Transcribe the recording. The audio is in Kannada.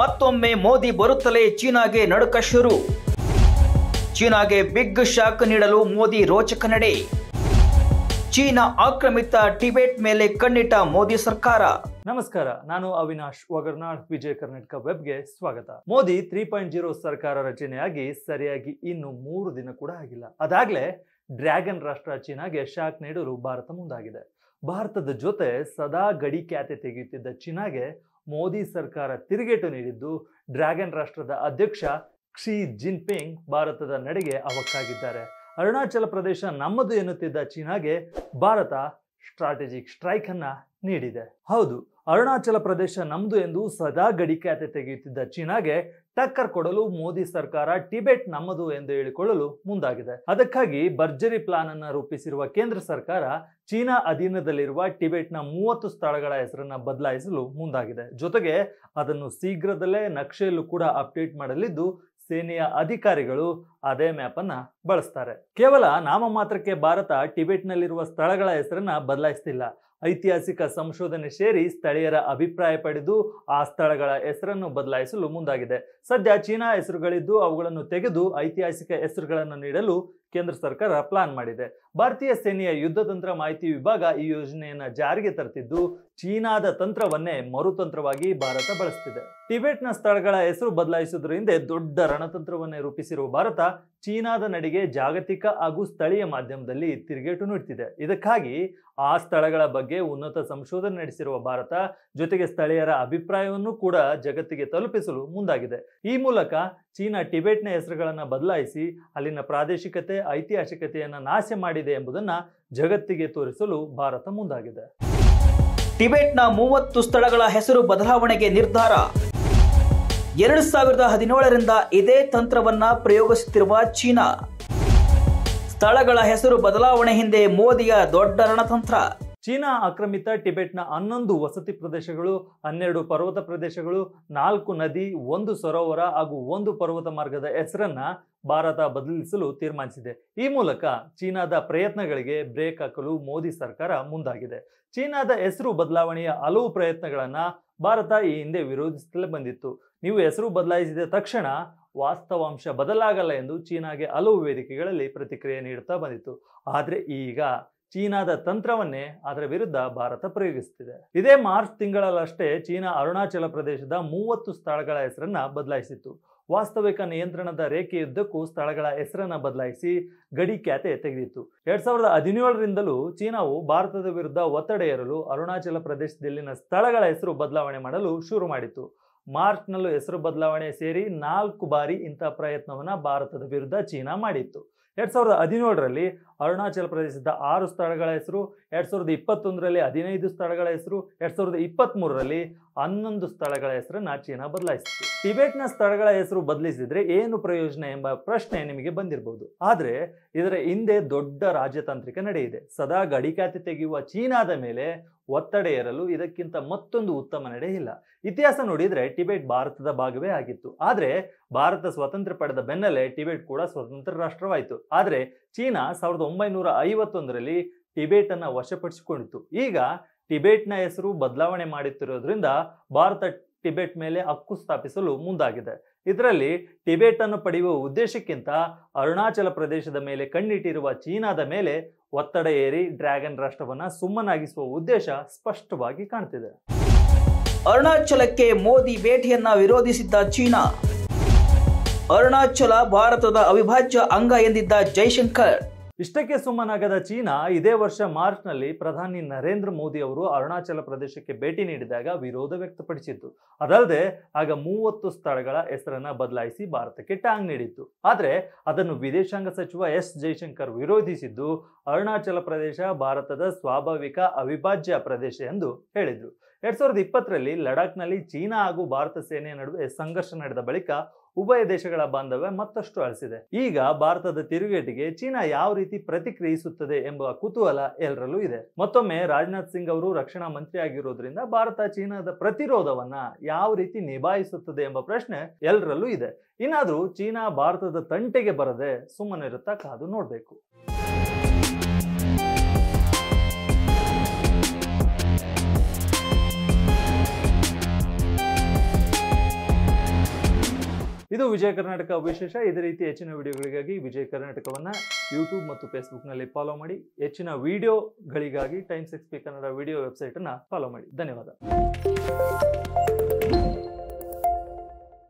ಮತ್ತೊಮ್ಮೆ ಮೋದಿ ಬರುತ್ತಲೇ ಚೀನಾಗೆ ನಡುಕ ಶುರು ಚೀನಾಗೆ ಬಿಗ್ ಶಾಕ್ ನೀಡಲು ಮೋದಿ ರೋಚಕ ನಡೆ ಚೀನಾ ಆಕ್ರಮಿತ ಟಿಬೆಟ್ ಮೇಲೆ ಕಣ್ಣಿಟ್ಟ ಮೋದಿ ಸರ್ಕಾರ ನಮಸ್ಕಾರ ನಾನು ಅವಿನಾಶ್ ವಗರ್ನಾಳ್ ವಿಜಯ ಕರ್ನಾಟಕ ವೆಬ್ಗೆ ಸ್ವಾಗತ ಮೋದಿ ತ್ರೀ ಪಾಯಿಂಟ್ ಜೀರೋ ಸರ್ಕಾರ ರಚನೆಯಾಗಿ ಸರಿಯಾಗಿ ಇನ್ನು ಮೂರು ದಿನ ಕೂಡ ಆಗಿಲ್ಲ ಅದಾಗಲೇ ಡ್ರ್ಯಾಗನ್ ರಾಷ್ಟ್ರ ಚೀನಾಗೆ ಶಾಕ್ ನೀಡಲು ಭಾರತ ಮುಂದಾಗಿದೆ ಭಾರತದ ಜೊತೆ ಸದಾ ಗಡಿ ಖ್ಯಾತೆ ತೆಗೆಯುತ್ತಿದ್ದ ಚೀನಾಗೆ ಮೋದಿ ಸರ್ಕಾರ ತಿರುಗೇಟು ನೀಡಿದ್ದು ಡ್ರ್ಯಾಗನ್ ರಾಷ್ಟ್ರದ ಅಧ್ಯಕ್ಷ ಕ್ಷಿ ಜಿನ್ಪಿಂಗ್ ಭಾರತದ ನಡೆಗೆ ಅವಕ್ಕಾಗಿದ್ದಾರೆ ಅರುಣಾಚಲ ಪ್ರದೇಶ ನಮ್ಮದು ಎನ್ನುತ್ತಿದ್ದ ಚೀನಾಗೆ ಭಾರತ ಸ್ಟ್ರಾಟಜಿಕ್ ಸ್ಟ್ರೈಕ್ ಅನ್ನ ನೀಡಿದೆ ಹೌದು ಅರುಣಾಚಲ ಪ್ರದೇಶ ನಮ್ದು ಎಂದು ಸದಾ ಗಡಿಕಾತೆ ತೆಗೆಯುತ್ತಿದ್ದ ಚೀನಾಗೆ ಟಕ್ಕರ್ ಕೊಡಲು ಮೋದಿ ಸರ್ಕಾರ ಟಿಬೆಟ್ ನಮ್ಮದು ಎಂದು ಹೇಳಿಕೊಳ್ಳಲು ಮುಂದಾಗಿದೆ ಅದಕ್ಕಾಗಿ ಭರ್ಜರಿ ಪ್ಲಾನ್ ಅನ್ನು ರೂಪಿಸಿರುವ ಕೇಂದ್ರ ಸರ್ಕಾರ ಚೀನಾ ಅಧೀನದಲ್ಲಿರುವ ಟಿಬೆಟ್ನ ಮೂವತ್ತು ಸ್ಥಳಗಳ ಹೆಸರನ್ನ ಬದಲಾಯಿಸಲು ಮುಂದಾಗಿದೆ ಜೊತೆಗೆ ಅದನ್ನು ಶೀಘ್ರದಲ್ಲೇ ನಕ್ಷೆಯಲ್ಲೂ ಕೂಡ ಅಪ್ಡೇಟ್ ಮಾಡಲಿದ್ದು ಸೇನೆಯ ಅಧಿಕಾರಿಗಳು ಅದೇ ಮ್ಯಾಪ್ ಅನ್ನ ಬಳಸ್ತಾರೆ ಕೇವಲ ನಾಮ ಮಾತ್ರಕ್ಕೆ ಭಾರತ ಟಿಬೆಟ್ನಲ್ಲಿರುವ ಸ್ಥಳಗಳ ಹೆಸರನ್ನ ಬದಲಾಯಿಸ್ತಿಲ್ಲ ಐತಿಹಾಸಿಕ ಸಂಶೋಧನೆ ಸೇರಿ ಸ್ಥಳೀಯರ ಅಭಿಪ್ರಾಯ ಪಡೆದು ಆ ಸ್ಥಳಗಳ ಹೆಸರನ್ನು ಬದಲಾಯಿಸಲು ಮುಂದಾಗಿದೆ ಸದ್ಯ ಚೀನಾ ಹೆಸರುಗಳಿದ್ದು ಅವುಗಳನ್ನು ತೆಗೆದು ಐತಿಹಾಸಿಕ ಹೆಸರುಗಳನ್ನು ನೀಡಲು ಕೇಂದ್ರ ಸರ್ಕಾರ ಪ್ಲಾನ್ ಮಾಡಿದೆ ಭಾರತೀಯ ಸೇನೆಯ ಯುದ್ಧ ತಂತ್ರ ಮಾಹಿತಿ ವಿಭಾಗ ಈ ಯೋಜನೆಯನ್ನ ಜಾರಿಗೆ ತರ್ತಿದ್ದು ಚೀನಾದ ತಂತ್ರವನ್ನೇ ಮರುತಂತ್ರವಾಗಿ ಭಾರತ ಬಳಸ್ತಿದೆ ಟಿಬೆಟ್ನ ಸ್ಥಳಗಳ ಹೆಸರು ಬದಲಾಯಿಸುವುದರಿಂದ ದೊಡ್ಡ ರಣತಂತ್ರವನ್ನೇ ರೂಪಿಸಿರುವ ಭಾರತ ಚೀನಾದ ನಡಿಗೆ ಜಾಗತಿಕ ಹಾಗೂ ಸ್ಥಳೀಯ ಮಾಧ್ಯಮದಲ್ಲಿ ತಿರುಗೇಟು ನೀಡುತ್ತಿದೆ ಇದಕ್ಕಾಗಿ ಆ ಸ್ಥಳಗಳ ಬಗ್ಗೆ ಉನ್ನತ ಸಂಶೋಧನೆ ನಡೆಸಿರುವ ಭಾರತ ಜೊತೆಗೆ ಸ್ಥಳೀಯರ ಅಭಿಪ್ರಾಯವನ್ನು ಕೂಡ ಜಗತ್ತಿಗೆ ತಲುಪಿಸಲು ಮುಂದಾಗಿದೆ ಈ ಮೂಲಕ ಚೀನಾ ಟಿಬೆಟ್ನ ಹೆಸರುಗಳನ್ನು ಬದಲಾಯಿಸಿ ಅಲ್ಲಿನ ಪ್ರಾದೇಶಿಕತೆ ಐತಿಹಾಸಿಕತೆಯನ್ನು ನಾಶ ಮಾಡಿದೆ ಎಂಬುದನ್ನು ಜಗತ್ತಿಗೆ ತೋರಿಸಲು ಭಾರತ ಮುಂದಾಗಿದೆ ಟಿಬೆಟ್ನ ಮೂವತ್ತು ಸ್ಥಳಗಳ ಹೆಸರು ಬದಲಾವಣೆಗೆ ನಿರ್ಧಾರ ಎರಡು ಸಾವಿರದ ಹದಿನೇಳರಿಂದ ಇದೇ ತಂತ್ರವನ್ನ ಪ್ರಯೋಗಿಸುತ್ತಿರುವ ಚೀನಾ ಸ್ಥಳಗಳ ಹೆಸರು ಬದಲಾವಣೆ ಹಿಂದೆ ಮೋದಿಯ ದೊಡ್ಡ ರಣತಂತ್ರ ಚೀನಾ ಆಕ್ರಮಿತ ಟಿಬೆಟ್ನ ಹನ್ನೊಂದು ವಸತಿ ಪ್ರದೇಶಗಳು ಹನ್ನೆರಡು ಪರ್ವತ ಪ್ರದೇಶಗಳು ನಾಲ್ಕು ನದಿ ಒಂದು ಸರೋವರ ಹಾಗೂ ಒಂದು ಪರ್ವತ ಮಾರ್ಗದ ಹೆಸರನ್ನ ಭಾರತ ಬದಲಿಸಲು ತೀರ್ಮಾನಿಸಿದೆ ಈ ಮೂಲಕ ಚೀನಾದ ಪ್ರಯತ್ನಗಳಿಗೆ ಬ್ರೇಕ್ ಹಾಕಲು ಮೋದಿ ಸರ್ಕಾರ ಮುಂದಾಗಿದೆ ಚೀನಾದ ಹೆಸರು ಬದಲಾವಣೆಯ ಹಲವು ಪ್ರಯತ್ನಗಳನ್ನು ಭಾರತ ಈ ಹಿಂದೆ ವಿರೋಧಿಸುತ್ತಲೇ ಬಂದಿತ್ತು ನೀವು ಹೆಸರು ಬದಲಾಯಿಸಿದ ತಕ್ಷಣ ವಾಸ್ತವಾಂಶ ಬದಲಾಗಲ್ಲ ಎಂದು ಚೀನಾಗೆ ಹಲವು ವೇದಿಕೆಗಳಲ್ಲಿ ಪ್ರತಿಕ್ರಿಯೆ ನೀಡುತ್ತಾ ಬಂದಿತ್ತು ಆದರೆ ಈಗ ಚೀನಾದ ತಂತ್ರವನ್ನೇ ಅದರ ವಿರುದ್ಧ ಭಾರತ ಪ್ರಯೋಗಿಸುತ್ತಿದೆ ಇದೇ ಮಾರ್ಚ್ ತಿಂಗಳಲ್ಲಷ್ಟೇ ಚೀನಾ ಅರುಣಾಚಲ ಪ್ರದೇಶದ ಮೂವತ್ತು ಸ್ಥಳಗಳ ಹೆಸರನ್ನ ಬದಲಾಯಿಸಿತ್ತು ವಾಸ್ತವಿಕ ನಿಯಂತ್ರಣದ ರೇಖೆಯುದ್ದಕ್ಕೂ ಸ್ಥಳಗಳ ಹೆಸರನ್ನು ಬದಲಾಯಿಸಿ ಗಡಿ ಖ್ಯಾತೆ ತೆಗೆದಿತ್ತು ಎರಡ್ ಸಾವಿರದ ಹದಿನೇಳರಿಂದಲೂ ಚೀನಾವು ಭಾರತದ ವಿರುದ್ಧ ಒತ್ತಡ ಏರಲು ಅರುಣಾಚಲ ಪ್ರದೇಶದಲ್ಲಿನ ಸ್ಥಳಗಳ ಹೆಸರು ಬದಲಾವಣೆ ಮಾಡಲು ಶುರು ಮಾಡಿತ್ತು ಮಾರ್ಚ್ನಲ್ಲೂ ಹೆಸರು ಬದಲಾವಣೆ ಸೇರಿ ನಾಲ್ಕು ಬಾರಿ ಇಂಥ ಪ್ರಯತ್ನವನ್ನು ಭಾರತದ ವಿರುದ್ಧ ಚೀನಾ ಮಾಡಿತ್ತು ಎರಡು ಸಾವಿರದ ಹದಿನೇಳರಲ್ಲಿ ಅರುಣಾಚಲ ಪ್ರದೇಶದ ಆರು ಸ್ಥಳಗಳ ಹೆಸರು ಎರಡು ಸಾವಿರದ ಇಪ್ಪತ್ತೊಂದರಲ್ಲಿ ಹದಿನೈದು ಸ್ಥಳಗಳ ಹೆಸರು ಎರಡು ಸಾವಿರದ ಇಪ್ಪತ್ತ್ಮೂರರಲ್ಲಿ ಹನ್ನೊಂದು ಸ್ಥಳಗಳ ಹೆಸರನ್ನು ಚೀನಾ ಬದಲಾಯಿಸಿತು ಟಿಬೆಟ್ನ ಸ್ಥಳಗಳ ಹೆಸರು ಬದಲಿಸಿದರೆ ಏನು ಪ್ರಯೋಜನ ಎಂಬ ಪ್ರಶ್ನೆ ನಿಮಗೆ ಬಂದಿರಬಹುದು ಆದರೆ ಇದರ ಹಿಂದೆ ದೊಡ್ಡ ರಾಜತಾಂತ್ರಿಕ ನಡೆಯಿದೆ ಸದಾ ಗಡಿಕಾತೆ ತೆಗೆಯುವ ಚೀನಾದ ಮೇಲೆ ಒತ್ತಡ ಏರಲು ಇದಕ್ಕಿಂತ ಮತ್ತೊಂದು ಉತ್ತಮ ನಡೆ ಇಲ್ಲ ಇತಿಹಾಸ ನೋಡಿದರೆ ಟಿಬೆಟ್ ಭಾರತದ ಭಾಗವೇ ಆಗಿತ್ತು ಆದರೆ ಭಾರತ ಸ್ವಾತಂತ್ರ್ಯ ಪಡೆದ ಬೆನ್ನಲ್ಲೇ ಟಿಬೆಟ್ ಕೂಡ ಸ್ವತಂತ್ರ ರಾಷ್ಟ್ರವಾಯಿತು ಆದರೆ ಚೀನಾ ಸಾವಿರದ ಒಂಬೈನೂರ ಐವತ್ತೊಂದರಲ್ಲಿ ಟಿಬೇಟ್ ಅನ್ನ ವಶಪಡಿಸಿಕೊಂಡಿತ್ತು ಈಗ ಟಿಬೇಟ್ನ ಹೆಸರು ಬದಲಾವಣೆ ಮಾಡುತ್ತಿರೋದ್ರಿಂದ ಭಾರತ ಟಿಬೆಟ್ ಮೇಲೆ ಹಕ್ಕು ಸ್ಥಾಪಿಸಲು ಮುಂದಾಗಿದೆ ಇದರಲ್ಲಿ ಟಿಬೆಟ್ ಅನ್ನು ಪಡೆಯುವ ಉದ್ದೇಶಕ್ಕಿಂತ ಅರುಣಾಚಲ ಪ್ರದೇಶದ ಮೇಲೆ ಕಣ್ಣಿಟ್ಟಿರುವ ಚೀನಾದ ಮೇಲೆ ಒತ್ತಡ ಏರಿ ಡ್ರ್ಯಾಗನ್ ರಾಷ್ಟ್ರವನ್ನ ಸುಮ್ಮನಾಗಿಸುವ ಉದ್ದೇಶ ಸ್ಪಷ್ಟವಾಗಿ ಕಾಣ್ತಿದೆ ಅರುಣಾಚಲಕ್ಕೆ ಮೋದಿ ಭೇಟಿಯನ್ನ ವಿರೋಧಿಸಿದ್ದ ಚೀನಾ ಅರುಣಾಚಲ ಭಾರತದ ಅವಿಭಾಜ್ಯ ಅಂಗ ಎಂದಿದ್ದ ಜೈಶಂಕರ್ ಇಷ್ಟಕ್ಕೆ ಸುಮ್ಮನಾಗದ ಚೀನಾ ಇದೇ ವರ್ಷ ಮಾರ್ಚ್ನಲ್ಲಿ ಪ್ರಧಾನಿ ನರೇಂದ್ರ ಮೋದಿ ಅವರು ಅರುಣಾಚಲ ಪ್ರದೇಶಕ್ಕೆ ಭೇಟಿ ನೀಡಿದಾಗ ವಿರೋಧ ವ್ಯಕ್ತಪಡಿಸಿತ್ತು ಅದಲ್ಲದೆ ಆಗ ಮೂವತ್ತು ಸ್ಥಳಗಳ ಹೆಸರನ್ನ ಬದಲಾಯಿಸಿ ಭಾರತಕ್ಕೆ ಟಾಂಗ್ ನೀಡಿತ್ತು ಆದರೆ ಅದನ್ನು ವಿದೇಶಾಂಗ ಸಚಿವ ಎಸ್ ಜೈಶಂಕರ್ ವಿರೋಧಿಸಿದ್ದು ಅರುಣಾಚಲ ಪ್ರದೇಶ ಭಾರತದ ಸ್ವಾಭಾವಿಕ ಅವಿಭಾಜ್ಯ ಪ್ರದೇಶ ಎಂದು ಹೇಳಿದರು ಎರಡ್ ಸಾವಿರದ ಇಪ್ಪತ್ತರಲ್ಲಿ ಲಡಾಖ್ನಲ್ಲಿ ಚೀನಾ ಹಾಗೂ ಭಾರತ ಸೇನೆಯ ನಡುವೆ ಸಂಘರ್ಷ ನಡೆದ ಬಳಿಕ ಉಭಯ ದೇಶಗಳ ಬಾಂಧವ್ಯ ಮತ್ತಷ್ಟು ಅಳಿಸಿದೆ ಈಗ ಭಾರತದ ತಿರುಗೇಟಿಗೆ ಚೀನಾ ಯಾವ ರೀತಿ ಪ್ರತಿಕ್ರಿಯಿಸುತ್ತದೆ ಎಂಬ ಕುತೂಹಲ ಎಲ್ಲರಲ್ಲೂ ಇದೆ ಮತ್ತೊಮ್ಮೆ ರಾಜನಾಥ್ ಸಿಂಗ್ ಅವರು ರಕ್ಷಣಾ ಮಂತ್ರಿ ಆಗಿರೋದ್ರಿಂದ ಭಾರತ ಚೀನಾದ ಪ್ರತಿರೋಧವನ್ನ ಯಾವ ರೀತಿ ನಿಭಾಯಿಸುತ್ತದೆ ಎಂಬ ಪ್ರಶ್ನೆ ಎಲ್ಲರಲ್ಲೂ ಇದೆ ಇನ್ನಾದ್ರೂ ಚೀನಾ ಭಾರತದ ತಂಟೆಗೆ ಬರದೆ ಸುಮ್ಮನೆ ಸುಮ್ಮನಿರುತ್ತಾ ಕಾದು ನೋಡ್ಬೇಕು ಇದು ವಿಜಯ ಕರ್ನಾಟಕ ವಿಶೇಷ ಇದೇ ರೀತಿ ಹೆಚ್ಚಿನ ವಿಡಿಯೋಗಳಿಗಾಗಿ ವಿಜಯ ಕರ್ನಾಟಕವನ್ನು ಯೂಟ್ಯೂಬ್ ಮತ್ತು ಫೇಸ್ಬುಕ್ನಲ್ಲಿ ಫಾಲೋ ಮಾಡಿ ಹೆಚ್ಚಿನ ವಿಡಿಯೋಗಳಿಗಾಗಿ ಟೈಮ್ಸ್ ಎಕ್ಸ್ಪಿ ಕನ್ನಡ ವಿಡಿಯೋ ವೆಬ್ಸೈಟನ್ನು ಫಾಲೋ ಮಾಡಿ ಧನ್ಯವಾದ